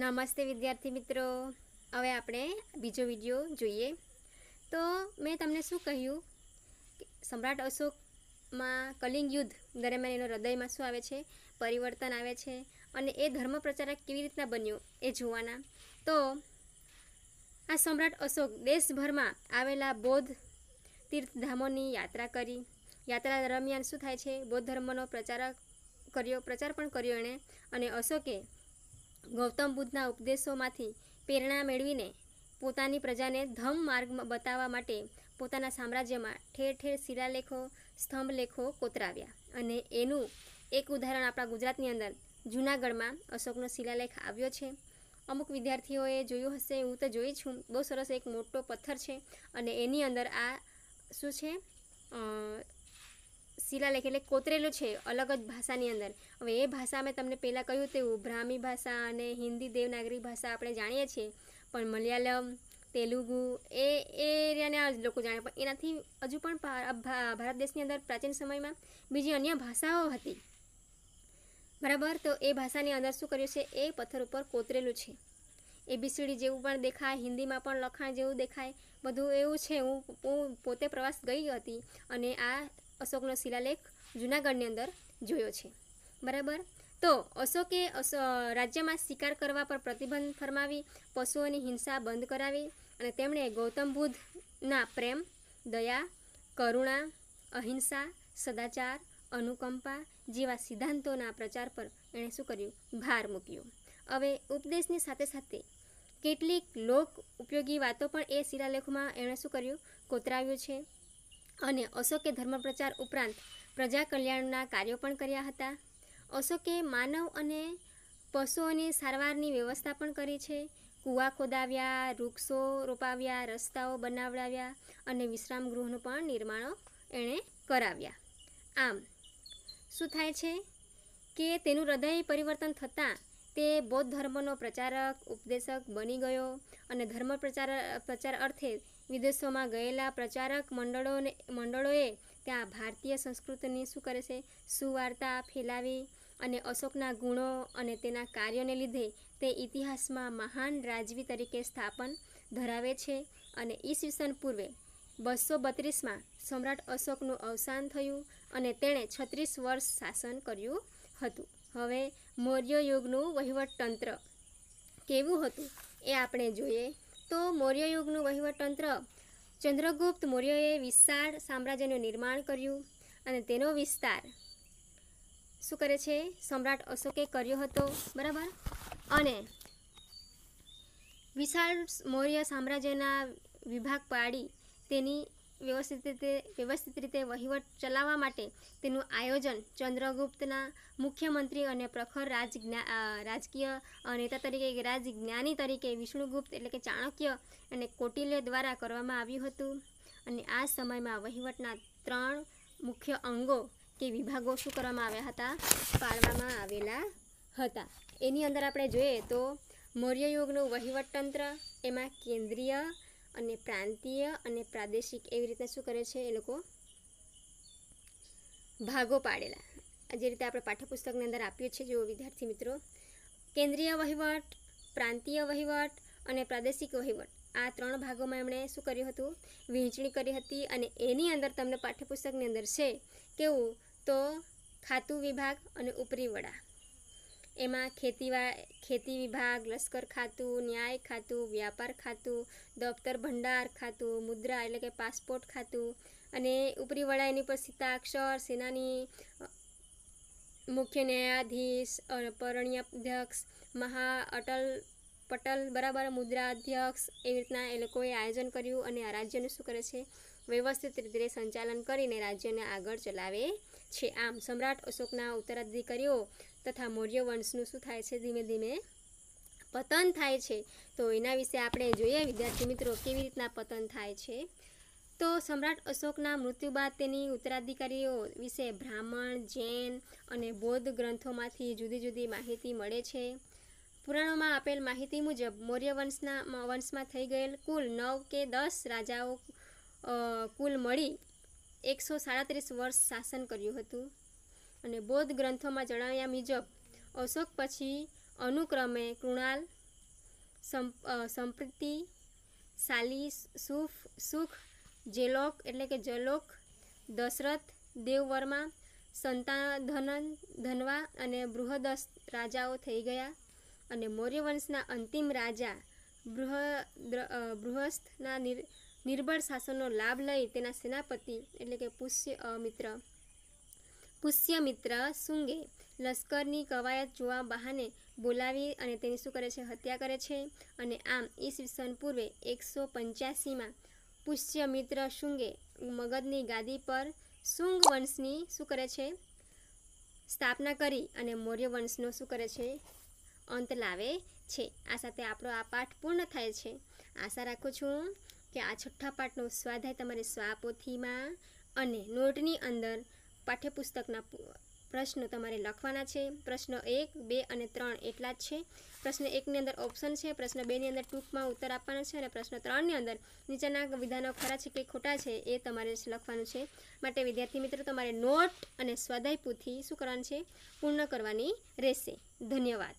નમસ્તે વિદ્યાર્થી મિત્રો હવે આપણે બીજો વિડીયો જોઈએ તો મેં તમને શું કહ્યું સમ્રાટ અશોકમાં કલિંગ યુદ્ધ દરમિયાન એનો હૃદયમાં શું આવે છે પરિવર્તન આવે છે અને એ ધર્મ પ્રચારક કેવી રીતના બન્યું એ જોવાના તો આ સમ્રાટ અશોક દેશભરમાં આવેલા બૌદ્ધ તીર્થધામોની યાત્રા કરી યાત્રા દરમિયાન શું થાય છે બૌદ્ધ ધર્મનો પ્રચારક કર્યો પ્રચાર પણ કર્યો એણે અને અશોકે ગૌતમ બુદ્ધના ઉપદેશોમાંથી પ્રેરણા મેળવીને પોતાની પ્રજાને ધમ માર્ગ બતાવવા માટે પોતાના સામ્રાજ્યમાં ઠેર ઠેર શિલાલેખો સ્તંભલેખો કોતરાવ્યા અને એનું એક ઉદાહરણ આપણા ગુજરાતની અંદર જૂનાગઢમાં અશોકનો શિલાલેખ આવ્યો છે અમુક વિદ્યાર્થીઓએ જોયું હશે હું તો જોઈ છું બહુ સરસ એક મોટો પથ્થર છે અને એની અંદર આ શું છે શિલાલેખ એટલે કોતરેલું છે અલગ જ ભાષાની અંદર હવે એ ભાષા મેં તમને પહેલાં કહ્યું તેવું બ્રાહ્મી ભાષા અને હિન્દી દેવનાગરી ભાષા આપણે જાણીએ છીએ પણ મલયાલમ તેલુગુ એ એરિયાના લોકો જાણે પણ એનાથી હજુ પણ ભારત દેશની અંદર પ્રાચીન સમયમાં બીજી અન્ય ભાષાઓ હતી બરાબર તો એ ભાષાની અંદર શું કર્યું છે એ પથ્થર ઉપર કોતરેલું છે એ એબીસીડી જેવું પણ દેખાય હિન્દીમાં પણ લખાણ જેવું દેખાય બધું એવું છે હું હું પોતે પ્રવાસ ગઈ હતી અને આ અશોકનો શિલાલેખ જૂનાગઢની અંદર જોયો છે બરાબર તો અશોકે રાજ્યમાં શિકાર કરવા પર પ્રતિબંધ ફરમાવી પશુઓની હિંસા બંધ કરાવી અને તેમણે ગૌતમ બુદ્ધના પ્રેમ દયા કરુણા અહિંસા સદાચાર અનુકંપા જેવા સિદ્ધાંતોના પ્રચાર પર એણે શું કર્યું ભાર મૂક્યો હવે ઉપદેશની સાથે સાથે કેટલીક લોક ઉપયોગી વાતો પણ એ શિલાલેખમાં એણે શું કર્યું કોતરાવ્યું છે અને અશોકે ધર્મપ્રચાર ઉપરાંત પ્રજા કલ્યાણના કાર્યો પણ કર્યા હતા અશોકે માનવ અને પશુઓની સારવારની વ્યવસ્થા પણ કરી છે કૂવા ખોદાવ્યા વૃક્ષો રોપાવ્યા રસ્તાઓ બનાવડાવ્યા અને વિશ્રામ ગૃહનું પણ નિર્માણો એણે કરાવ્યા આમ શું થાય છે કે તેનું હૃદય પરિવર્તન થતાં તે બૌદ્ધ ધર્મનો પ્રચારક ઉપદેશક બની ગયો અને ધર્મ પ્રચાર પ્રચાર અર્થે વિદેશોમાં ગયેલા પ્રચારક મંડળોને મંડળોએ ત્યાં ભારતીય સંસ્કૃતિની શું કરે છે સુવાર્તા ફેલાવી અને અશોકના ગુણો અને તેના કાર્યોને લીધે તે ઇતિહાસમાં મહાન રાજવી તરીકે સ્થાપન ધરાવે છે અને ઈસવીસન પૂર્વે બસો બત્રીસમાં સમ્રાટ અશોકનું અવસાન થયું અને તેણે છત્રીસ વર્ષ શાસન કર્યું હતું હવે મૌર્ય યુગનું વહીવટતંત્ર કેવું હતું એ આપણે જોઈએ તો મૌર્ય યુગનું વહીવટતંત્ર ચંદ્રગુપ્ત મૌર્યએ વિશાળ સામ્રાજ્યનું નિર્માણ કર્યું અને તેનો વિસ્તાર શું કરે છે સમ્રાટ અશોકે કર્યો હતો બરાબર અને વિશાળ મૌર્ય સામ્રાજ્યના વિભાગ પાડી તેની વ્યવસ્થિત રીતે વ્યવસ્થિત રીતે વહીવટ ચલાવવા માટે તેનું આયોજન ચંદ્રગુપ્તના મુખ્યમંત્રી અને પ્રખર રાજજ્ઞા રાજકીય નેતા તરીકે રાજજ્ઞાની તરીકે વિષ્ણુગુપ્ત એટલે કે ચાણક્ય અને કોટિલ્ય દ્વારા કરવામાં આવ્યું હતું અને આ સમયમાં વહીવટના ત્રણ મુખ્ય અંગો કે વિભાગો શું કરવામાં આવ્યા હતા પાડવામાં આવેલા હતા એની અંદર આપણે જોઈએ તો મૌર્ય યુગનું વહીવટતંત્ર એમાં કેન્દ્રીય અને પ્રાંતીય અને પ્રાદેશિક એવી રીતના શું કરે છે એ લોકો ભાગો પાડેલા જે રીતે આપણે પાઠ્યપુસ્તકની અંદર આપ્યું છે જુઓ વિદ્યાર્થી મિત્રો કેન્દ્રીય વહીવટ પ્રાંતીય વહીવટ અને પ્રાદેશિક વહીવટ આ ત્રણ ભાગોમાં એમણે શું કર્યું હતું વહેંચણી કરી હતી અને એની અંદર તમને પાઠ્યપુસ્તકની અંદર છે કેવું તો ખાતું વિભાગ અને ઉપરી વડા એમાં ખેતીવા ખેતી વિભાગ લશ્કર ખાતું ન્યાય ખાતું વ્યાપાર ખાતું દફતર ભંડાર ખાતું મુદ્રા એટલે કે પાસપોર્ટ ખાતું અને ઉપરી વડા એની પર સીતાક્ષર સેનાની મુખ્ય ન્યાયાધીશ અધ્યક્ષ મહા અટલ પટલ બરાબર મુદ્રા અધ્યક્ષ એવી રીતના એ લોકોએ આયોજન કર્યું અને આ રાજ્યનું શું કરે છે વ્યવસ્થિત રીતે સંચાલન કરીને રાજ્યને આગળ ચલાવે છે આમ સમ્રાટ અશોકના ઉત્તરાધિકારીઓ તથા મૌર્ય વંશનું શું થાય છે ધીમે ધીમે પતન થાય છે તો એના વિશે આપણે જોઈએ વિદ્યાર્થી મિત્રો કેવી રીતના પતન થાય છે તો સમ્રાટ અશોકના મૃત્યુ બાદ તેની ઉત્તરાધિકારીઓ વિશે બ્રાહ્મણ જૈન અને બૌદ્ધ ગ્રંથોમાંથી જુદી જુદી માહિતી મળે છે પુરાણોમાં આપેલ માહિતી મુજબ મૌર્ય વંશના વંશમાં થઈ ગયેલ કુલ નવ કે દસ રાજાઓ કુલ મળી એકસો સાડત્રીસ વર્ષ શાસન કર્યું હતું અને બૌદ્ધ ગ્રંથોમાં જણાવ્યા મુજબ અશોક પછી અનુક્રમે કૃણાલ સંપ્રતિ સાલી સુફ સુખ જેલોક એટલે કે જલોક દશરથ દેવવર્મા સંતાધનન ધનવા અને બૃહદસ રાજાઓ થઈ ગયા અને મૌર્યવંશના અંતિમ રાજા બૃહ બૃહસ્થના નિર્બળ શાસનનો લાભ લઈ તેના સેનાપતિ એટલે કે પુષ્ય મિત્ર પુષ્યમિત્ર શુંગે લશ્કરની કવાયત જોવા બહાને બોલાવી અને તેની શું કરે છે હત્યા કરે છે અને આમ ઈસવીસન પૂર્વે એકસો પંચ્યાસીમાં પુષ્યમિત્ર શુંગે મગધની ગાદી પર શુંગ વંશની શું કરે છે સ્થાપના કરી અને મૌર્ય વંશનો શું કરે છે અંત લાવે છે આ સાથે આપણો આ પાઠ પૂર્ણ થાય છે આશા રાખું છું કે આ છઠ્ઠા પાઠનો સ્વાધ્યાય તમારી સ્વાપોથીમાં અને નોટની અંદર પાઠ્યપુસ્તકના પ્રશ્ન તમારે લખવાના છે પ્રશ્ન એક બે અને ત્રણ એટલા જ છે પ્રશ્ન એકની અંદર ઓપ્શન છે પ્રશ્ન બેની અંદર ટૂંકમાં ઉત્તર આપવાના છે અને પ્રશ્ન ત્રણની અંદર નીચેના વિધાનો ખરા છે કે ખોટા છે એ તમારે લખવાનું છે માટે વિદ્યાર્થી મિત્રો તમારે નોટ અને સ્વાધ્યાય પૂથી શું કરવાનું છે પૂર્ણ કરવાની રહેશે ધન્યવાદ